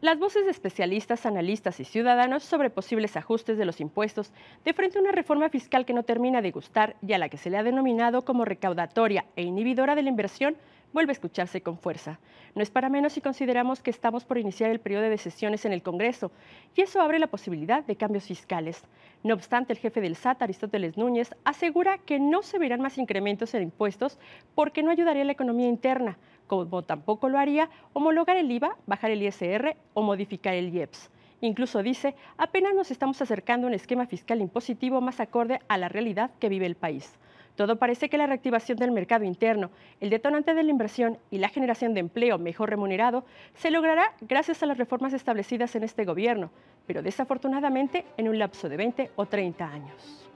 Las voces de especialistas, analistas y ciudadanos sobre posibles ajustes de los impuestos de frente a una reforma fiscal que no termina de gustar y a la que se le ha denominado como recaudatoria e inhibidora de la inversión vuelve a escucharse con fuerza. No es para menos si consideramos que estamos por iniciar el periodo de sesiones en el Congreso y eso abre la posibilidad de cambios fiscales. No obstante, el jefe del SAT, Aristóteles Núñez, asegura que no se verán más incrementos en impuestos porque no ayudaría a la economía interna como tampoco lo haría homologar el IVA, bajar el ISR o modificar el IEPS. Incluso dice, apenas nos estamos acercando a un esquema fiscal impositivo más acorde a la realidad que vive el país. Todo parece que la reactivación del mercado interno, el detonante de la inversión y la generación de empleo mejor remunerado se logrará gracias a las reformas establecidas en este gobierno, pero desafortunadamente en un lapso de 20 o 30 años.